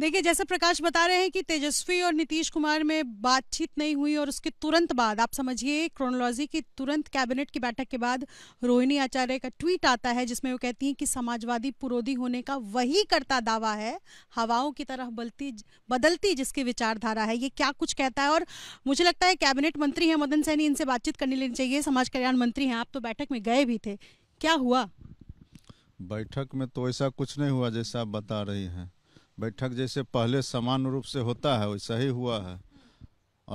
देखिए जैसे प्रकाश बता रहे हैं कि तेजस्वी और नीतीश कुमार में बातचीत नहीं हुई और उसके तुरंत बाद आप समझिए क्रोनोलॉजी की तुरंत कैबिनेट की बैठक के बाद रोहिणी आचार्य का ट्वीट आता है जिसमें वो कहती हैं कि समाजवादी पुरोधी होने का वही करता दावा है हवाओं की तरह बलती बदलती जिसकी विचारधारा है ये क्या कुछ कहता है और मुझे लगता है कैबिनेट मंत्री हैं मदन सैनी इनसे बातचीत करनी लेनी चाहिए समाज कल्याण मंत्री हैं आप तो बैठक में गए भी थे क्या हुआ बैठक में तो ऐसा कुछ नहीं हुआ जैसा आप बता रही हैं बैठक जैसे पहले समान रूप से होता है वैसा ही हुआ है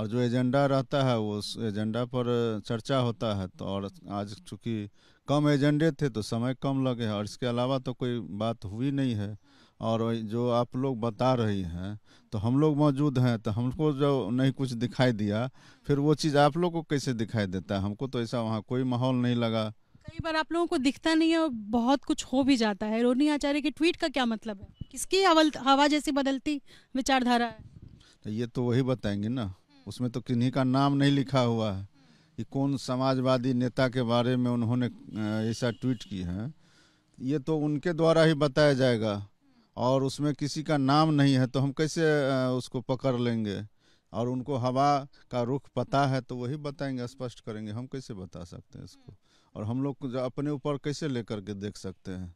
और जो एजेंडा रहता है वो उस एजेंडा पर चर्चा होता है तो और आज चूँकि कम एजेंडे थे तो समय कम लगे हैं और इसके अलावा तो कोई बात हुई नहीं है और जो आप लोग बता रही हैं तो हम लोग मौजूद हैं तो हमको जो नहीं कुछ दिखाई दिया फिर वो चीज़ आप लोग को कैसे दिखाई देता है हमको तो ऐसा वहाँ कोई माहौल नहीं लगा कई बार आप लोगों को दिखता नहीं है और बहुत कुछ हो भी जाता है रोनी आचार्य के ट्वीट का क्या मतलब है किसकी हवा जैसी बदलती विचारधारा है तो ये तो वही बताएंगे ना उसमें तो किन्हीं का नाम नहीं लिखा हुआ है कि कौन समाजवादी नेता के बारे में उन्होंने ऐसा ट्वीट किया है ये तो उनके द्वारा ही बताया जाएगा और उसमें किसी का नाम नहीं है तो हम कैसे उसको पकड़ लेंगे और उनको हवा का रुख पता है तो वही बताएंगे स्पष्ट करेंगे हम कैसे बता सकते हैं इसको और हम लोग अपने ऊपर कैसे लेकर के देख सकते हैं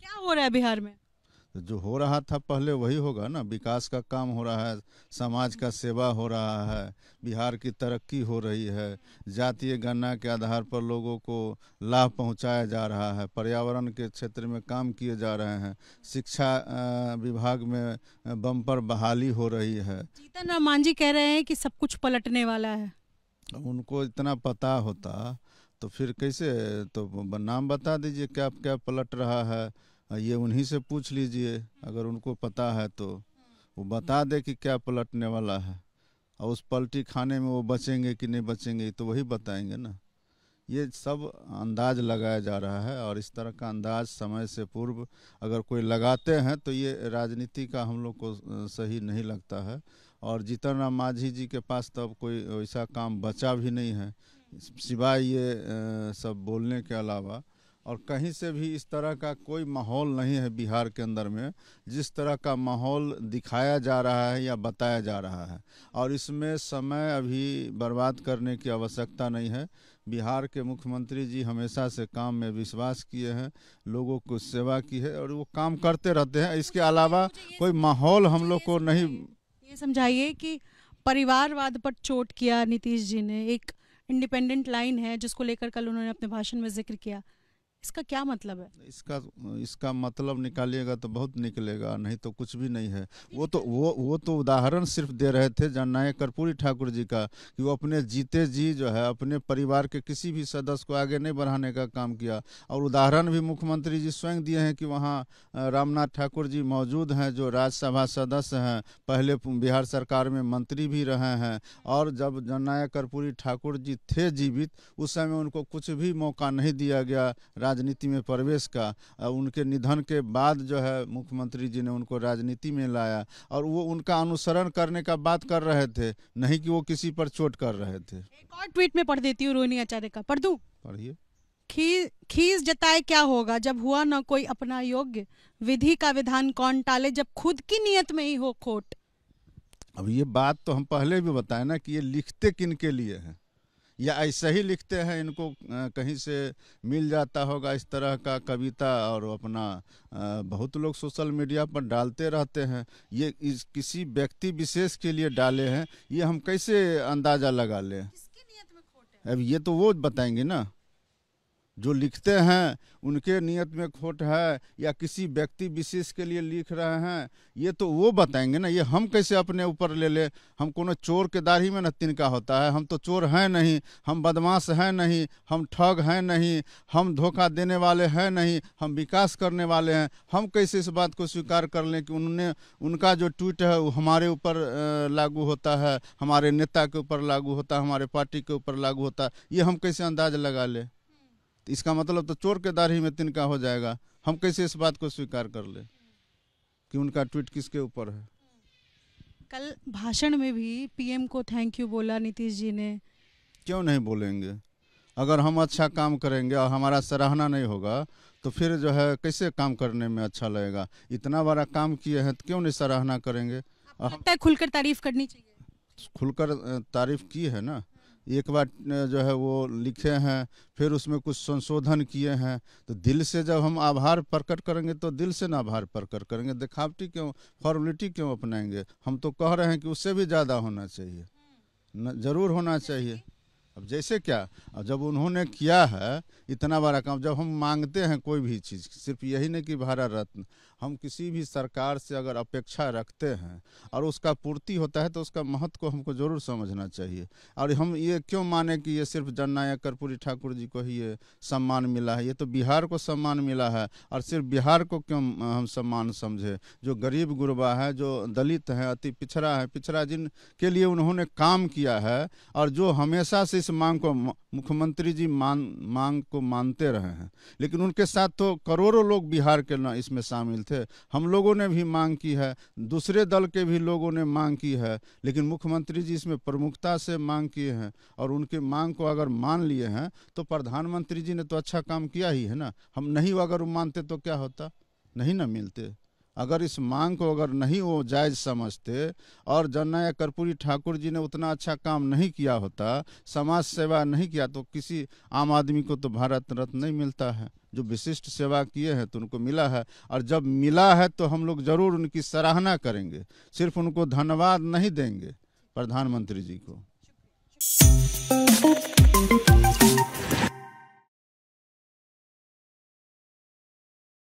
क्या हो रहा है बिहार में तो जो हो रहा था पहले वही होगा ना विकास का काम हो रहा है समाज का सेवा हो रहा है बिहार की तरक्की हो रही है जातीय गणना के आधार पर लोगों को लाभ पहुंचाया जा रहा है पर्यावरण के क्षेत्र में काम किए जा रहे हैं शिक्षा विभाग में बम्पर बहाली हो रही है जीतन राम जी कह रहे हैं कि सब कुछ पलटने वाला है उनको इतना पता होता तो फिर कैसे तो नाम बता दीजिए क्या क्या पलट रहा है ये उन्हीं से पूछ लीजिए अगर उनको पता है तो वो बता दे कि क्या पलटने वाला है और उस पलटी खाने में वो बचेंगे कि नहीं बचेंगे तो वही बताएंगे ना ये सब अंदाज लगाया जा रहा है और इस तरह का अंदाज समय से पूर्व अगर कोई लगाते हैं तो ये राजनीति का हम लोग को सही नहीं लगता है और जीतन राम मांझी जी के पास तब तो कोई ऐसा काम बचा भी नहीं है सिवाय ये सब बोलने के अलावा और कहीं से भी इस तरह का कोई माहौल नहीं है बिहार के अंदर में जिस तरह का माहौल दिखाया जा रहा है या बताया जा रहा है और इसमें समय अभी बर्बाद करने की आवश्यकता नहीं है बिहार के मुख्यमंत्री जी हमेशा से काम में विश्वास किए हैं लोगों को सेवा की है और वो काम करते रहते हैं इसके अलावा कोई माहौल हम लोग को नहीं ये समझाइए कि परिवारवाद पर चोट किया नीतीश जी ने एक इंडिपेंडेंट लाइन है जिसको लेकर कल उन्होंने अपने भाषण में जिक्र किया इसका क्या मतलब है इसका इसका मतलब निकालिएगा तो बहुत निकलेगा नहीं तो कुछ भी नहीं है वो तो वो वो तो उदाहरण सिर्फ दे रहे थे जननायक कर्पूरी ठाकुर जी का कि वो अपने जीते जी जो है अपने परिवार के किसी भी सदस्य को आगे नहीं बढ़ाने का काम किया और उदाहरण भी मुख्यमंत्री जी स्वयं दिए हैं कि वहाँ रामनाथ ठाकुर जी मौजूद हैं जो राज्यसभा सदस्य हैं पहले बिहार सरकार में मंत्री भी रहे हैं और जब जननायक कर्पूरी ठाकुर जी थे जीवित उस समय उनको कुछ भी मौका नहीं दिया गया राजनीति में प्रवेश का उनके निधन के बाद जो है मुख्यमंत्री जी ने उनको राजनीति में लाया और वो उनका अनुसरण करने का बात कर रहे थे नहीं कि वो किसी पर चोट कर रहे थे एक और ट्वीट में पढ़ देती हूँ रोहिणी आचार्य का पढ़ दू पढ़िए खीज जताए क्या होगा जब हुआ ना कोई अपना योग्य विधि का विधान कौन टाले जब खुद की नियत में ही हो खोट अब ये बात तो हम पहले भी बताए ना कि ये लिखते किन के लिए है या ऐसे ही लिखते हैं इनको कहीं से मिल जाता होगा इस तरह का कविता और अपना बहुत लोग सोशल मीडिया पर डालते रहते हैं ये इस किसी व्यक्ति विशेष के लिए डाले हैं ये हम कैसे अंदाज़ा लगा लें अब ये तो वो बताएंगे ना जो लिखते हैं उनके नियत में खोट है या किसी व्यक्ति विशेष के लिए लिख रहे हैं ये तो वो बताएंगे ना ये हम कैसे अपने ऊपर ले ले हम कोनो चोर के दाढ़ी में न तिनका होता है हम तो चोर हैं नहीं हम बदमाश हैं नहीं हम ठग हैं नहीं हम धोखा देने वाले हैं नहीं हम विकास करने वाले हैं हम कैसे इस बात को स्वीकार कर लें कि उन्होंने उनका जो ट्वीट है वो हमारे ऊपर लागू होता है हमारे नेता के ऊपर लागू होता है हमारे पार्टी के ऊपर लागू होता है ये हम कैसे अंदाज लगा लें तो इसका मतलब तो चोर के दाढ़ी में तिनका हो जाएगा हम कैसे इस बात को स्वीकार कर ले कि उनका ट्वीट किसके ऊपर है कल भाषण में भी पीएम को थैंक यू बोला नीतीश जी ने क्यों नहीं बोलेंगे अगर हम अच्छा काम करेंगे और हमारा सराहना नहीं होगा तो फिर जो है कैसे काम करने में अच्छा लगेगा इतना बड़ा काम किए हैं तो क्यों नहीं सराहना करेंगे खुलकर तारीफ करनी चाहिए खुलकर तारीफ की है ना एक बार जो है वो लिखे हैं फिर उसमें कुछ संशोधन किए हैं तो दिल से जब हम आभार प्रकट करेंगे तो दिल से ना आभार प्रकट करेंगे दिखावटी क्यों फॉर्मलिटी क्यों अपनाएंगे हम तो कह रहे हैं कि उससे भी ज़्यादा होना चाहिए हम्म। न, जरूर होना चाहिए अब जैसे क्या अब जब उन्होंने किया है इतना बड़ा काम जब हम मांगते हैं कोई भी चीज़ सिर्फ यही नहीं कि भारत रत्न हम किसी भी सरकार से अगर अपेक्षा रखते हैं और उसका पूर्ति होता है तो उसका महत्व को हमको ज़रूर समझना चाहिए और हम ये क्यों माने कि ये सिर्फ जननायक कर्पूरी ठाकुर जी को ही ये सम्मान मिला है ये तो बिहार को सम्मान मिला है और सिर्फ बिहार को क्यों हम सम्मान समझे जो गरीब गुरबा है जो दलित हैं अति पिछड़ा है पिछड़ा जिन के लिए उन्होंने काम किया है और जो हमेशा से इस मांग को मुख्यमंत्री जी मान मांग को मानते रहे हैं लेकिन उनके साथ तो करोड़ों लोग बिहार के ना इसमें शामिल थे हम लोगों ने भी मांग की है दूसरे दल के भी लोगों ने मांग की है लेकिन मुख्यमंत्री जी इसमें प्रमुखता से मांग किए हैं और उनके मांग को अगर मान लिए हैं तो प्रधानमंत्री जी ने तो अच्छा काम किया ही है ना हम नहीं अगर मानते तो क्या होता नहीं ना मिलते अगर इस मांग को अगर नहीं वो जायज़ समझते और जननायक कर्पूरी ठाकुर जी ने उतना अच्छा काम नहीं किया होता समाज सेवा नहीं किया तो किसी आम आदमी को तो भारत रत्न नहीं मिलता है जो विशिष्ट सेवा किए हैं तो उनको मिला है और जब मिला है तो हम लोग ज़रूर उनकी सराहना करेंगे सिर्फ उनको धन्यवाद नहीं देंगे प्रधानमंत्री जी को